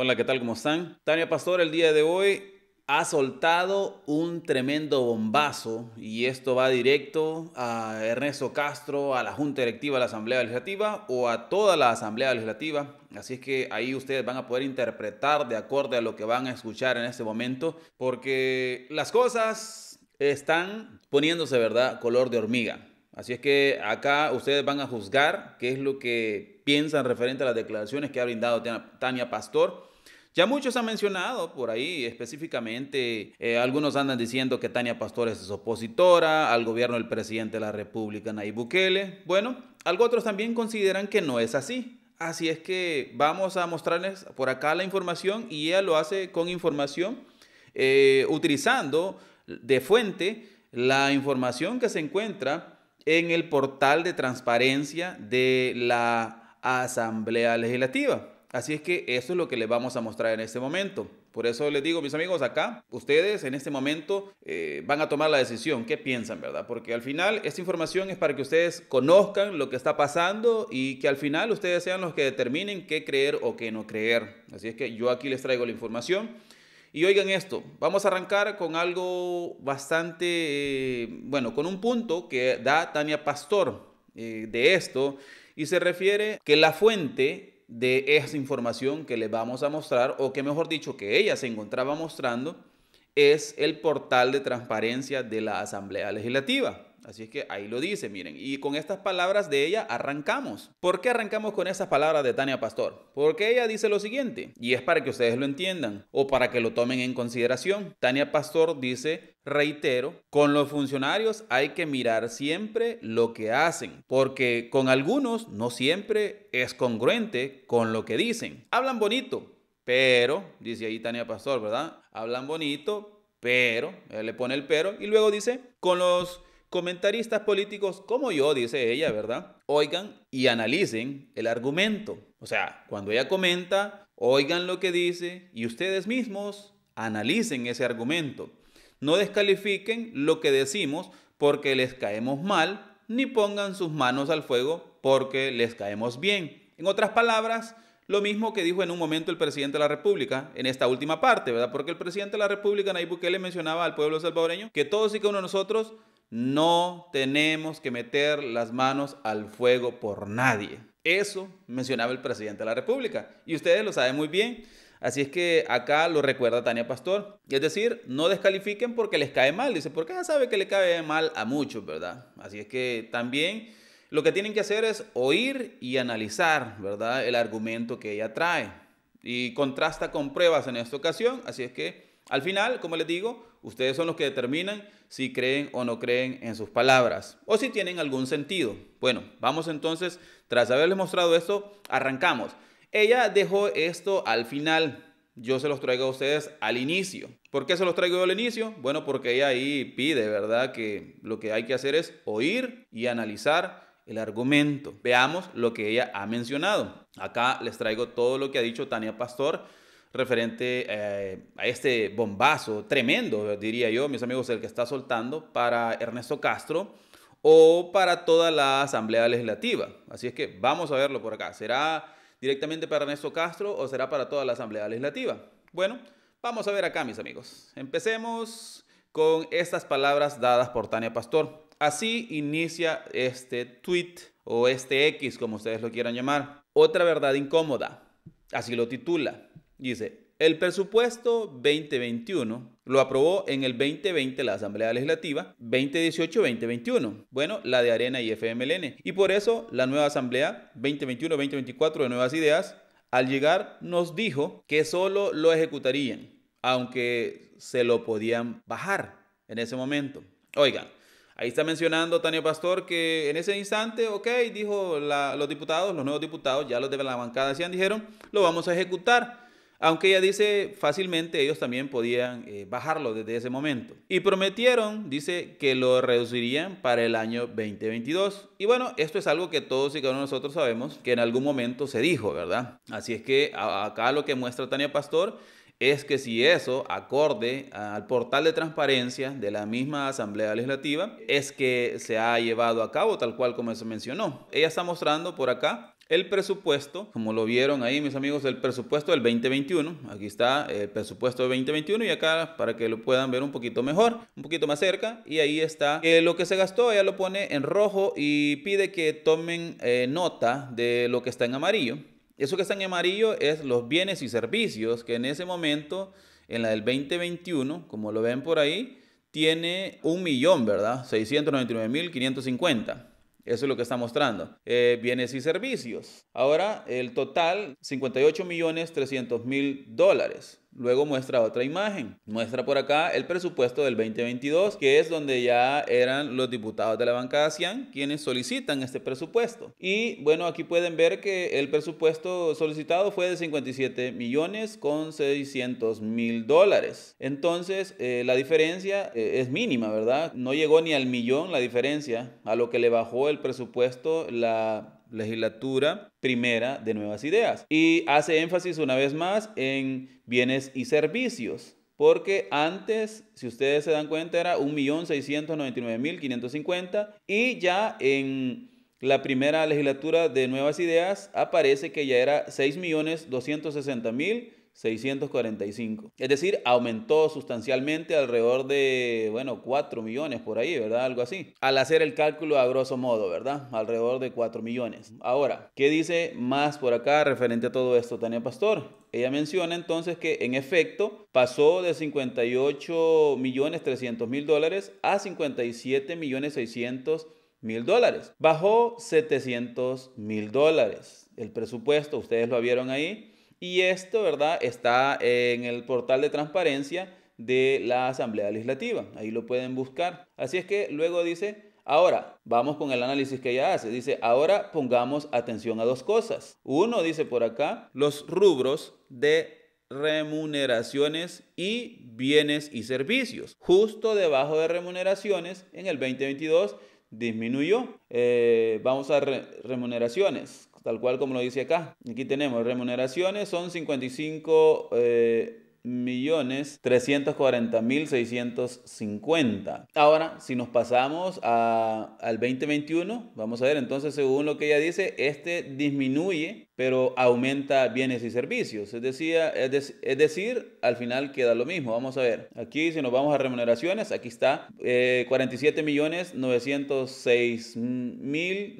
Hola, ¿qué tal? ¿Cómo están? Tania Pastor el día de hoy ha soltado un tremendo bombazo y esto va directo a Ernesto Castro, a la Junta Directiva de la Asamblea Legislativa o a toda la Asamblea Legislativa. Así es que ahí ustedes van a poder interpretar de acuerdo a lo que van a escuchar en este momento porque las cosas están poniéndose, ¿verdad?, color de hormiga. Así es que acá ustedes van a juzgar qué es lo que piensan referente a las declaraciones que ha brindado Tania Pastor ya muchos han mencionado por ahí específicamente, eh, algunos andan diciendo que Tania Pastores es opositora al gobierno del presidente de la República, Nayib Bukele. Bueno, algo otros también consideran que no es así. Así es que vamos a mostrarles por acá la información y ella lo hace con información, eh, utilizando de fuente la información que se encuentra en el portal de transparencia de la Asamblea Legislativa. Así es que eso es lo que les vamos a mostrar en este momento. Por eso les digo, mis amigos, acá ustedes en este momento eh, van a tomar la decisión. ¿Qué piensan, verdad? Porque al final esta información es para que ustedes conozcan lo que está pasando y que al final ustedes sean los que determinen qué creer o qué no creer. Así es que yo aquí les traigo la información. Y oigan esto, vamos a arrancar con algo bastante, eh, bueno, con un punto que da Tania Pastor eh, de esto y se refiere que la fuente de esa información que les vamos a mostrar, o que mejor dicho, que ella se encontraba mostrando, es el portal de transparencia de la Asamblea Legislativa. Así es que ahí lo dice, miren. Y con estas palabras de ella arrancamos. ¿Por qué arrancamos con estas palabras de Tania Pastor? Porque ella dice lo siguiente, y es para que ustedes lo entiendan o para que lo tomen en consideración. Tania Pastor dice, reitero, con los funcionarios hay que mirar siempre lo que hacen, porque con algunos no siempre es congruente con lo que dicen. Hablan bonito, pero, dice ahí Tania Pastor, ¿verdad? Hablan bonito, pero, le pone el pero y luego dice, con los comentaristas políticos como yo, dice ella, ¿verdad? Oigan y analicen el argumento. O sea, cuando ella comenta, oigan lo que dice y ustedes mismos analicen ese argumento. No descalifiquen lo que decimos porque les caemos mal, ni pongan sus manos al fuego porque les caemos bien. En otras palabras, lo mismo que dijo en un momento el presidente de la República, en esta última parte, ¿verdad? Porque el presidente de la República, Nayib Bukele, mencionaba al pueblo salvadoreño que todos y cada uno de nosotros no tenemos que meter las manos al fuego por nadie. Eso mencionaba el presidente de la República. Y ustedes lo saben muy bien. Así es que acá lo recuerda Tania Pastor. y Es decir, no descalifiquen porque les cae mal. Dice, porque ya sabe que le cae mal a muchos, ¿verdad? Así es que también lo que tienen que hacer es oír y analizar, ¿verdad? El argumento que ella trae. Y contrasta con pruebas en esta ocasión. Así es que al final, como les digo, ustedes son los que determinan si creen o no creen en sus palabras o si tienen algún sentido. Bueno, vamos entonces, tras haberles mostrado esto, arrancamos. Ella dejó esto al final. Yo se los traigo a ustedes al inicio. ¿Por qué se los traigo al inicio? Bueno, porque ella ahí pide, ¿verdad? Que lo que hay que hacer es oír y analizar el argumento. Veamos lo que ella ha mencionado. Acá les traigo todo lo que ha dicho Tania Pastor referente eh, a este bombazo tremendo, diría yo, mis amigos, el que está soltando para Ernesto Castro o para toda la Asamblea Legislativa. Así es que vamos a verlo por acá. ¿Será directamente para Ernesto Castro o será para toda la Asamblea Legislativa? Bueno, vamos a ver acá, mis amigos. Empecemos con estas palabras dadas por Tania Pastor. Así inicia este tweet o este X, como ustedes lo quieran llamar. Otra verdad incómoda, así lo titula. Dice, el presupuesto 2021 lo aprobó en el 2020 la Asamblea Legislativa 2018-2021, bueno, la de Arena y FMLN. Y por eso la nueva Asamblea 2021-2024 de Nuevas Ideas, al llegar nos dijo que solo lo ejecutarían, aunque se lo podían bajar en ese momento. Oigan, Ahí está mencionando Tania Pastor que en ese instante, ok, dijo los diputados, los nuevos diputados, ya los de la bancada decían, dijeron, lo vamos a ejecutar. Aunque ella dice fácilmente ellos también podían eh, bajarlo desde ese momento. Y prometieron, dice, que lo reducirían para el año 2022. Y bueno, esto es algo que todos y cada uno de nosotros sabemos que en algún momento se dijo, ¿verdad? Así es que acá lo que muestra Tania Pastor es que si eso acorde al portal de transparencia de la misma Asamblea Legislativa, es que se ha llevado a cabo tal cual como se mencionó. Ella está mostrando por acá el presupuesto, como lo vieron ahí mis amigos, el presupuesto del 2021. Aquí está el presupuesto del 2021 y acá para que lo puedan ver un poquito mejor, un poquito más cerca. Y ahí está eh, lo que se gastó, ella lo pone en rojo y pide que tomen eh, nota de lo que está en amarillo. Eso que está en amarillo es los bienes y servicios que en ese momento, en la del 2021, como lo ven por ahí, tiene un millón, ¿verdad? 699.550. Eso es lo que está mostrando. Eh, bienes y servicios. Ahora, el total, 58.300.000 dólares. Luego muestra otra imagen. Muestra por acá el presupuesto del 2022, que es donde ya eran los diputados de la bancada ASEAN quienes solicitan este presupuesto. Y bueno, aquí pueden ver que el presupuesto solicitado fue de 57 millones con 600 mil dólares. Entonces, eh, la diferencia eh, es mínima, ¿verdad? No llegó ni al millón la diferencia a lo que le bajó el presupuesto la legislatura primera de Nuevas Ideas. Y hace énfasis una vez más en bienes y servicios. Porque antes, si ustedes se dan cuenta, era 1.699.550 y ya en la primera legislatura de Nuevas Ideas aparece que ya era 6.260.000 645. Es decir, aumentó sustancialmente alrededor de, bueno, 4 millones por ahí, ¿verdad? Algo así. Al hacer el cálculo a grosso modo, ¿verdad? Alrededor de 4 millones. Ahora, ¿qué dice más por acá referente a todo esto, Tania Pastor? Ella menciona entonces que en efecto pasó de 58 millones 300 mil dólares a 57 millones mil dólares. Bajó 700 mil dólares. El presupuesto, ustedes lo vieron ahí y esto, ¿verdad? Está en el portal de transparencia de la Asamblea Legislativa. Ahí lo pueden buscar. Así es que luego dice, ahora, vamos con el análisis que ella hace. Dice, ahora pongamos atención a dos cosas. Uno, dice por acá, los rubros de remuneraciones y bienes y servicios. Justo debajo de remuneraciones, en el 2022 disminuyó. Eh, vamos a remuneraciones tal cual como lo dice acá. Aquí tenemos remuneraciones, son 55 eh, millones 340 mil 650. Ahora, si nos pasamos al 2021, vamos a ver, entonces según lo que ella dice, este disminuye, pero aumenta bienes y servicios. Es decir, es, decir, al final queda lo mismo. Vamos a ver, aquí si nos vamos a remuneraciones, aquí está eh, 47 millones 906 mil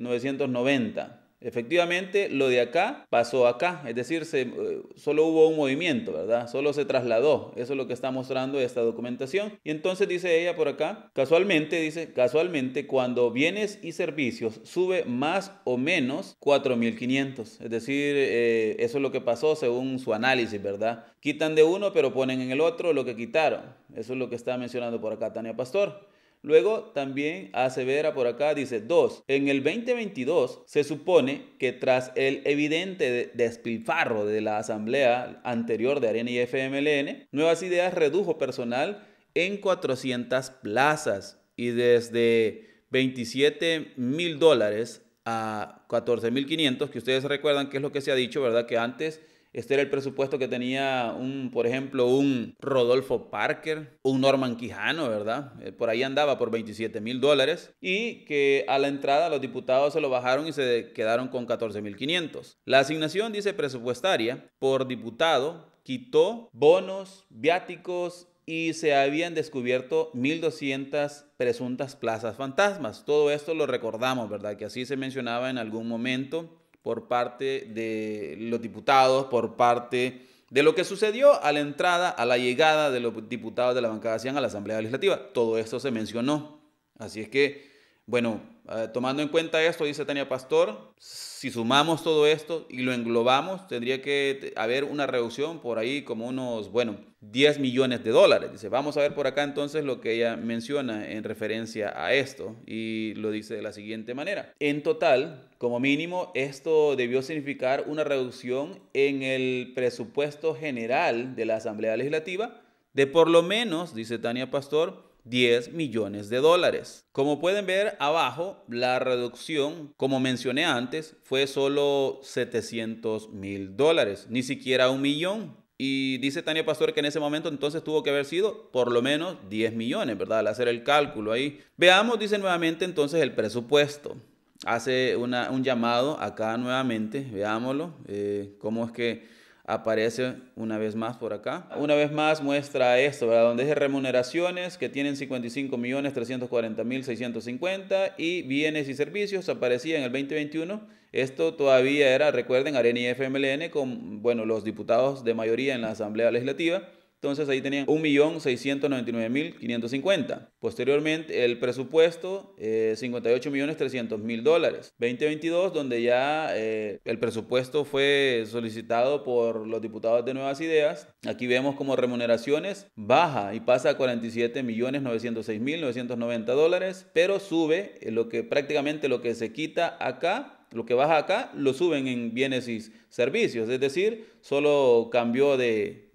Efectivamente, lo de acá pasó acá, es decir, eh, solo hubo un movimiento, ¿verdad? Solo se trasladó, eso es lo que está mostrando esta documentación. Y entonces dice ella por acá, casualmente, dice, casualmente cuando bienes y servicios sube más o menos 4.500, es decir, eh, eso es lo que pasó según su análisis, ¿verdad? Quitan de uno pero ponen en el otro lo que quitaron, eso es lo que está mencionando por acá Tania Pastor. Luego también asevera por acá, dice 2. En el 2022 se supone que tras el evidente despilfarro de la asamblea anterior de Arena y FMLN, Nuevas Ideas redujo personal en 400 plazas y desde 27 mil dólares a 14 mil 500, que ustedes recuerdan que es lo que se ha dicho, ¿verdad? Que antes este era el presupuesto que tenía un, por ejemplo, un Rodolfo Parker, un Norman Quijano, ¿verdad? Eh, por ahí andaba por 27 mil dólares y que a la entrada los diputados se lo bajaron y se quedaron con 14 mil 500. La asignación, dice presupuestaria, por diputado quitó bonos, viáticos y se habían descubierto 1.200 presuntas plazas fantasmas. Todo esto lo recordamos, ¿verdad? Que así se mencionaba en algún momento por parte de los diputados, por parte de lo que sucedió a la entrada, a la llegada de los diputados de la bancada Hacienda a la Asamblea Legislativa. Todo esto se mencionó. Así es que bueno, eh, tomando en cuenta esto, dice Tania Pastor, si sumamos todo esto y lo englobamos, tendría que haber una reducción por ahí como unos, bueno, 10 millones de dólares. Dice, vamos a ver por acá entonces lo que ella menciona en referencia a esto y lo dice de la siguiente manera. En total, como mínimo, esto debió significar una reducción en el presupuesto general de la Asamblea Legislativa de por lo menos, dice Tania Pastor, 10 millones de dólares. Como pueden ver abajo, la reducción, como mencioné antes, fue solo 700 mil dólares, ni siquiera un millón. Y dice Tania Pastor que en ese momento entonces tuvo que haber sido por lo menos 10 millones, ¿verdad? Al hacer el cálculo ahí. Veamos, dice nuevamente entonces el presupuesto. Hace un llamado acá nuevamente, veámoslo, eh, cómo es que aparece una vez más por acá. Una vez más muestra esto, ¿verdad? Donde es remuneraciones que tienen 55.340.650 y bienes y servicios aparecía en el 2021. Esto todavía era, recuerden, ARENI y FMLN con, bueno, los diputados de mayoría en la Asamblea Legislativa. Entonces ahí tenían 1.699.550. Posteriormente el presupuesto eh, 58.300.000 dólares. 2022 donde ya eh, el presupuesto fue solicitado por los diputados de Nuevas Ideas. Aquí vemos como remuneraciones baja y pasa a 47.906.990 dólares, pero sube lo que prácticamente lo que se quita acá lo que baja acá lo suben en bienes y servicios, es decir, solo cambió de,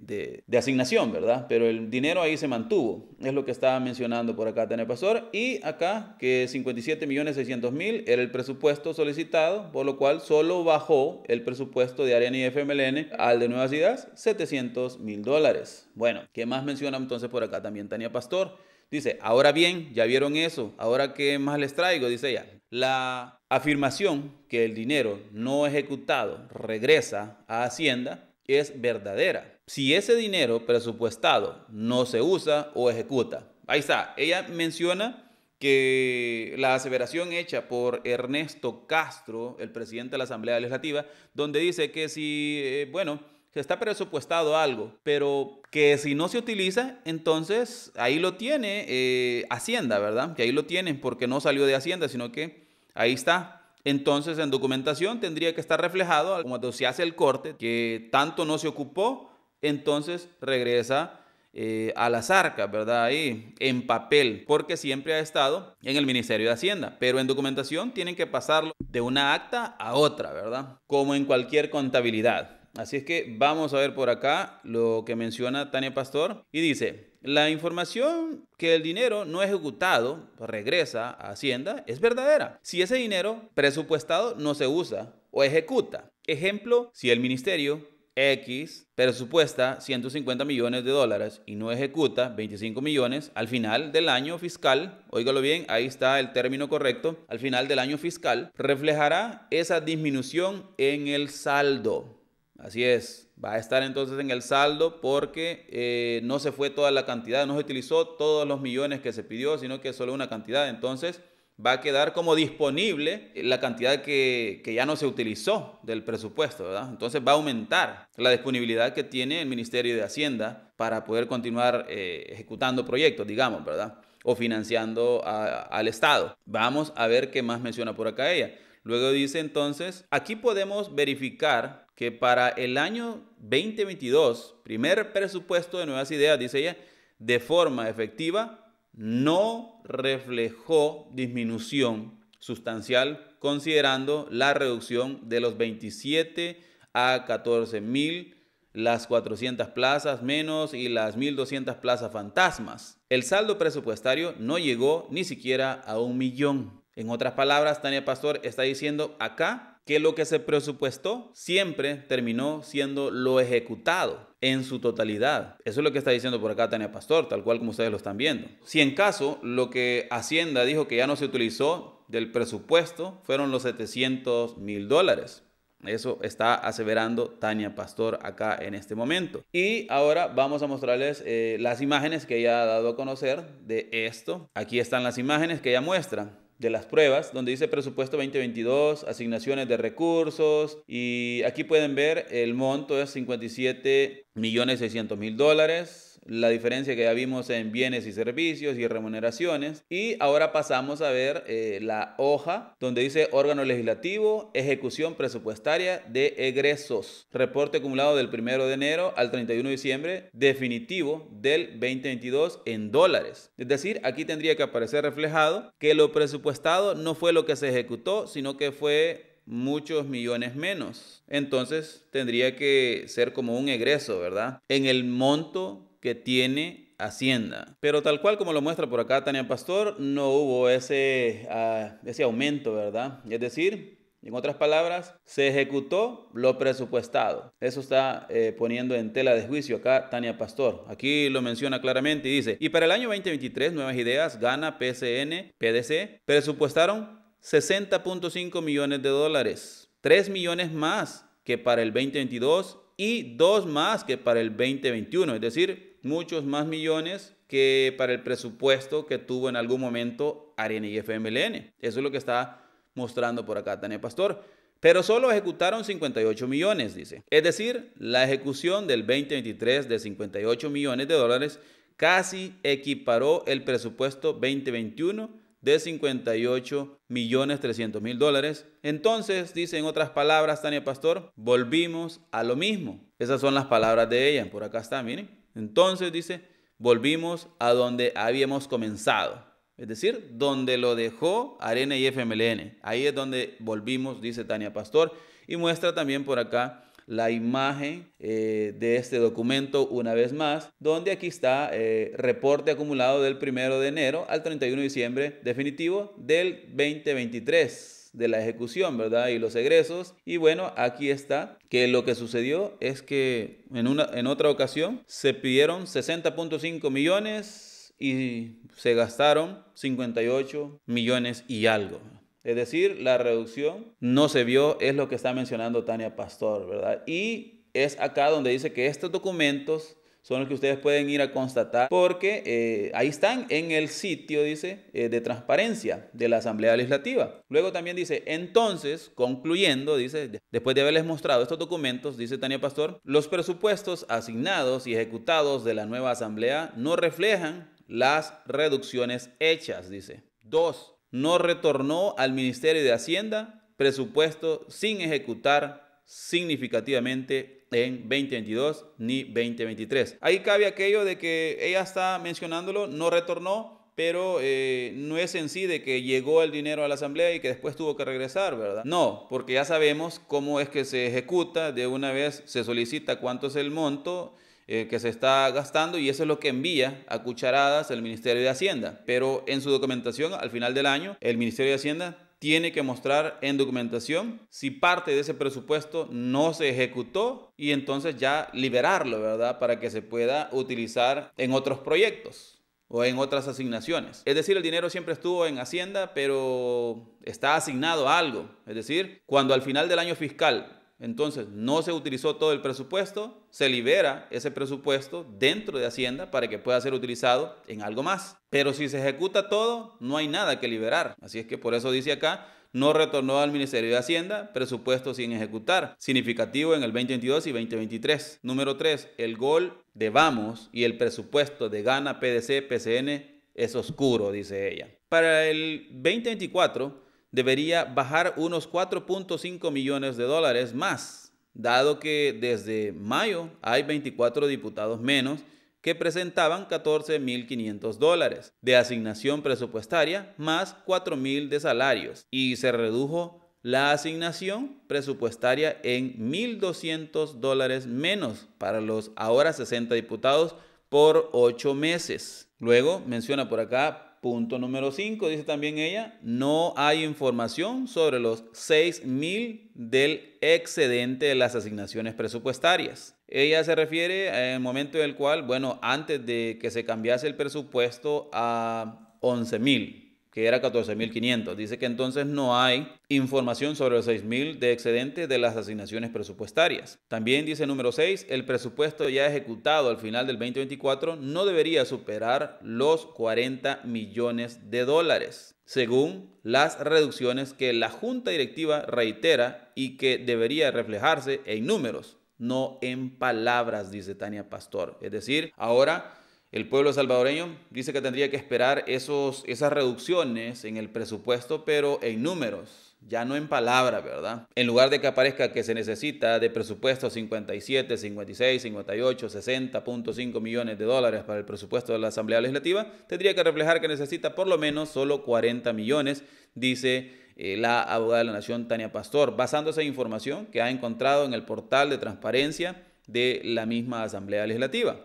asignación, ¿verdad? Pero el dinero ahí se mantuvo, es lo que estaba mencionando por acá Tania Pastor, y acá que 57.600.000 era el presupuesto solicitado, por lo cual solo bajó el presupuesto de Arena y FMLN al de Nuevas Ideas, 700.000 dólares. Bueno, ¿qué más menciona entonces por acá también Tania Pastor? Dice, ahora bien, ya vieron eso, ahora qué más les traigo, dice ella. La afirmación que el dinero no ejecutado regresa a Hacienda es verdadera. Si ese dinero presupuestado no se usa o ejecuta. Ahí está, ella menciona que la aseveración hecha por Ernesto Castro, el presidente de la Asamblea Legislativa, donde dice que si, eh, bueno, se está presupuestado algo, pero que si no se utiliza, entonces ahí lo tiene eh, Hacienda, ¿verdad? Que ahí lo tienen porque no salió de Hacienda, sino que Ahí está. Entonces en documentación tendría que estar reflejado cuando se hace el corte que tanto no se ocupó, entonces regresa eh, a las arcas, ¿verdad? Ahí en papel, porque siempre ha estado en el Ministerio de Hacienda, pero en documentación tienen que pasarlo de una acta a otra, ¿verdad? Como en cualquier contabilidad. Así es que vamos a ver por acá lo que menciona Tania Pastor y dice, la información que el dinero no ejecutado regresa a Hacienda es verdadera. Si ese dinero presupuestado no se usa o ejecuta. Ejemplo, si el ministerio X presupuesta 150 millones de dólares y no ejecuta 25 millones, al final del año fiscal, óigalo bien, ahí está el término correcto, al final del año fiscal, reflejará esa disminución en el saldo. Así es, va a estar entonces en el saldo porque eh, no se fue toda la cantidad, no se utilizó todos los millones que se pidió, sino que solo una cantidad. Entonces va a quedar como disponible la cantidad que, ya no se utilizó del presupuesto, ¿verdad? Entonces va a aumentar la disponibilidad que tiene el Ministerio de Hacienda para poder continuar eh, ejecutando proyectos, digamos, ¿verdad? O financiando al Estado. Vamos a ver qué más menciona por acá ella. Luego dice entonces, aquí podemos verificar que para el año 2022, primer presupuesto de nuevas ideas, dice ella, de forma efectiva, no reflejó disminución sustancial considerando la reducción de los 27 a 14 mil, las 400 plazas menos y las 1.200 plazas fantasmas. El saldo presupuestario no llegó ni siquiera a un millón. En otras palabras, Tania Pastor está diciendo acá que lo que se presupuestó siempre terminó siendo lo ejecutado en su totalidad. Eso es lo que está diciendo por acá Tania Pastor, tal cual como ustedes lo están viendo. Si en caso lo que Hacienda dijo que ya no se utilizó del presupuesto fueron los 700 mil dólares. Eso está aseverando Tania Pastor acá en este momento. Y ahora vamos a mostrarles eh, las imágenes que ella ha dado a conocer de esto. Aquí están las imágenes que ella muestra de las pruebas, donde dice presupuesto 2022, asignaciones de recursos, y aquí pueden ver el monto es 57 millones mil dólares la diferencia que ya vimos en bienes y servicios y remuneraciones. Y ahora pasamos a ver eh, la hoja donde dice órgano legislativo, ejecución presupuestaria de egresos, reporte acumulado del 1 de enero al 31 de diciembre, definitivo del 2022 en dólares. Es decir, aquí tendría que aparecer reflejado que lo presupuestado no fue lo que se ejecutó, sino que fue muchos millones menos. Entonces tendría que ser como un egreso, ¿verdad? En el monto que tiene Hacienda. Pero tal cual como lo muestra por acá Tania Pastor, no hubo ese, ah, ese aumento, ¿verdad? Es decir, en otras palabras, se ejecutó lo presupuestado. Eso está eh, poniendo en tela de juicio acá Tania Pastor. Aquí lo menciona claramente y dice, y para el año 2023, Nuevas Ideas, Gana, PCN, PDC, presupuestaron 60.5 millones de dólares, 3 millones más que para el 2022 y 2 más que para el 2021, es decir, muchos más millones que para el presupuesto que tuvo en algún momento Arena y FMLN. Eso es lo que está mostrando por acá Tania Pastor. Pero solo ejecutaron 58 millones, dice. Es decir, la ejecución del 2023 de 58 millones de dólares casi equiparó el presupuesto 2021 de 58 millones 300 mil dólares. Entonces, dice en otras palabras Tania Pastor, volvimos a lo mismo. Esas son las palabras de ella. Por acá está, miren. Entonces dice, volvimos a donde habíamos comenzado. Es decir, donde lo dejó Arena y FMLN. Ahí es donde volvimos, dice Tania Pastor. Y muestra también por acá la imagen eh, de este documento una vez más, donde aquí está eh, reporte acumulado del primero de enero al 31 de diciembre definitivo del 2023 de la ejecución, ¿verdad? Y los egresos. Y bueno, aquí está que lo que sucedió es que en, una, en otra ocasión se pidieron 60.5 millones y se gastaron 58 millones y algo. Es decir, la reducción no se vio, es lo que está mencionando Tania Pastor, ¿verdad? Y es acá donde dice que estos documentos son los que ustedes pueden ir a constatar porque eh, ahí están en el sitio, dice, eh, de transparencia de la Asamblea Legislativa. Luego también dice, entonces, concluyendo, dice, después de haberles mostrado estos documentos, dice Tania Pastor, los presupuestos asignados y ejecutados de la nueva Asamblea no reflejan las reducciones hechas, dice. Dos, no retornó al Ministerio de Hacienda presupuesto sin ejecutar significativamente en 2022 ni 2023. Ahí cabe aquello de que ella está mencionándolo, no retornó, pero eh, no es en sí de que llegó el dinero a la asamblea y que después tuvo que regresar, ¿verdad? No, porque ya sabemos cómo es que se ejecuta, de una vez se solicita cuánto es el monto eh, que se está gastando y eso es lo que envía a cucharadas el Ministerio de Hacienda. Pero en su documentación al final del año, el Ministerio de Hacienda tiene que mostrar en documentación si parte de ese presupuesto no se ejecutó y entonces ya liberarlo, ¿verdad? Para que se pueda utilizar en otros proyectos o en otras asignaciones. Es decir, el dinero siempre estuvo en Hacienda, pero está asignado a algo. Es decir, cuando al final del año fiscal entonces, no se utilizó todo el presupuesto, se libera ese presupuesto dentro de Hacienda para que pueda ser utilizado en algo más. Pero si se ejecuta todo, no hay nada que liberar. Así es que por eso dice acá, no retornó al Ministerio de Hacienda presupuesto sin ejecutar, significativo en el 2022 y 2023. Número 3, el gol de Vamos y el presupuesto de Gana, PDC, PCN es oscuro, dice ella. Para el 2024 debería bajar unos 4.5 millones de dólares más, dado que desde mayo hay 24 diputados menos que presentaban 14.500 dólares de asignación presupuestaria más 4.000 de salarios y se redujo la asignación presupuestaria en 1.200 dólares menos para los ahora 60 diputados por 8 meses. Luego menciona por acá Punto número 5, dice también ella, no hay información sobre los $6,000 mil del excedente de las asignaciones presupuestarias. Ella se refiere al momento en el cual, bueno, antes de que se cambiase el presupuesto a $11,000 que era 14.500. Dice que entonces no hay información sobre los 6.000 de excedente de las asignaciones presupuestarias. También dice número 6, el presupuesto ya ejecutado al final del 2024 no debería superar los 40 millones de dólares, según las reducciones que la Junta Directiva reitera y que debería reflejarse en números, no en palabras, dice Tania Pastor. Es decir, ahora el pueblo salvadoreño dice que tendría que esperar esos, esas reducciones en el presupuesto, pero en números, ya no en palabras, ¿verdad? En lugar de que aparezca que se necesita de presupuesto 57, 56, 58, 60.5 millones de dólares para el presupuesto de la Asamblea Legislativa, tendría que reflejar que necesita por lo menos solo 40 millones, dice eh, la abogada de la Nación, Tania Pastor, basándose en información que ha encontrado en el portal de transparencia de la misma Asamblea Legislativa.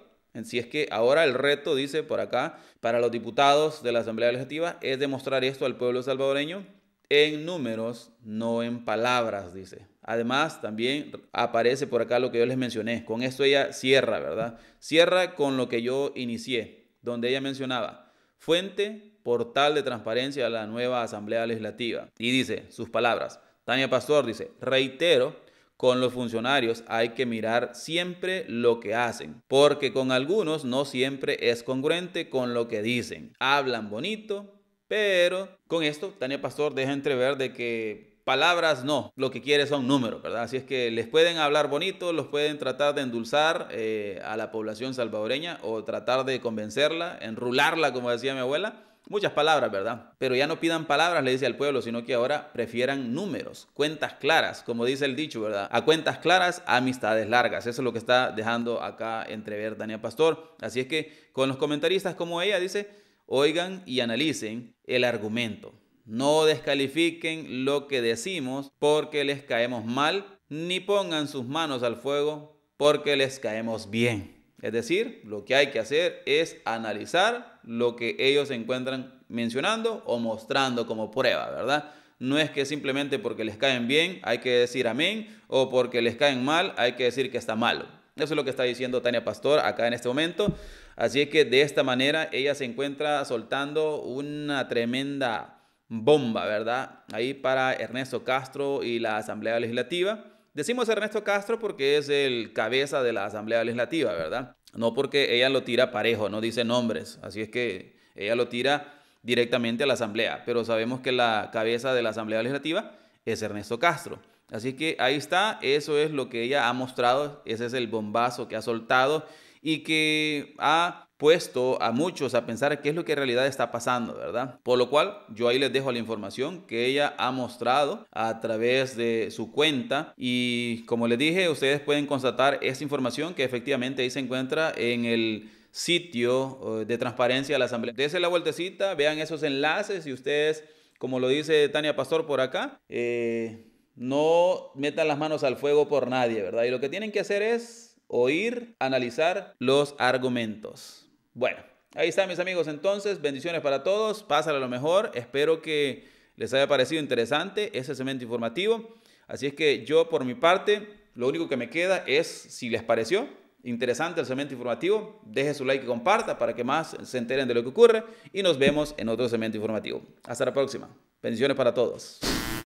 Si es que ahora el reto, dice por acá, para los diputados de la Asamblea Legislativa es demostrar esto al pueblo salvadoreño en números, no en palabras, dice. Además, también aparece por acá lo que yo les mencioné. Con esto ella cierra, ¿verdad? Cierra con lo que yo inicié, donde ella mencionaba, fuente, portal de transparencia de la nueva Asamblea Legislativa. Y dice, sus palabras, Tania Pastor dice, reitero con los funcionarios hay que mirar siempre lo que hacen, porque con algunos no siempre es congruente con lo que dicen. Hablan bonito, pero con esto Tania Pastor deja entrever de que palabras no, lo que quiere son números, ¿verdad? Así es que les pueden hablar bonito, los pueden tratar de endulzar eh, a la población salvadoreña o tratar de convencerla, enrularla, como decía mi abuela Muchas palabras, ¿verdad? Pero ya no pidan palabras, le dice al pueblo, sino que ahora prefieran números, cuentas claras, como dice el dicho, ¿verdad? A cuentas claras, amistades largas. Eso es lo que está dejando acá entrever Daniel Pastor. Así es que con los comentaristas como ella dice, oigan y analicen el argumento. No descalifiquen lo que decimos porque les caemos mal, ni pongan sus manos al fuego porque les caemos bien. Es decir, lo que hay que hacer es analizar lo que ellos se encuentran mencionando o mostrando como prueba, ¿verdad? No es que simplemente porque les caen bien hay que decir amén o porque les caen mal hay que decir que está malo. Eso es lo que está diciendo Tania Pastor acá en este momento. Así es que de esta manera ella se encuentra soltando una tremenda bomba, ¿verdad? Ahí para Ernesto Castro y la Asamblea Legislativa Decimos Ernesto Castro porque es el cabeza de la Asamblea Legislativa, ¿verdad? No porque ella lo tira parejo, no dice nombres, así es que ella lo tira directamente a la Asamblea, pero sabemos que la cabeza de la Asamblea Legislativa es Ernesto Castro. Así que ahí está, eso es lo que ella ha mostrado, ese es el bombazo que ha soltado y que ha puesto a muchos a pensar qué es lo que en realidad está pasando, ¿verdad? Por lo cual yo ahí les dejo la información que ella ha mostrado a través de su cuenta y como les dije, ustedes pueden constatar esa información que efectivamente ahí se encuentra en el sitio eh, de transparencia de la Asamblea. Dese la vueltecita, vean esos enlaces y ustedes, como lo dice Tania Pastor por acá, eh, no metan las manos al fuego por nadie, ¿verdad? Y lo que tienen que hacer es oír, analizar los argumentos. Bueno, ahí está mis amigos entonces, bendiciones para todos, pásale lo mejor, espero que les haya parecido interesante ese segmento informativo, así es que yo por mi parte, lo único que me queda es si les pareció, interesante el segmento informativo. Deje su like y comparta para que más se enteren de lo que ocurre. Y nos vemos en otro segmento informativo. Hasta la próxima. Bendiciones para todos.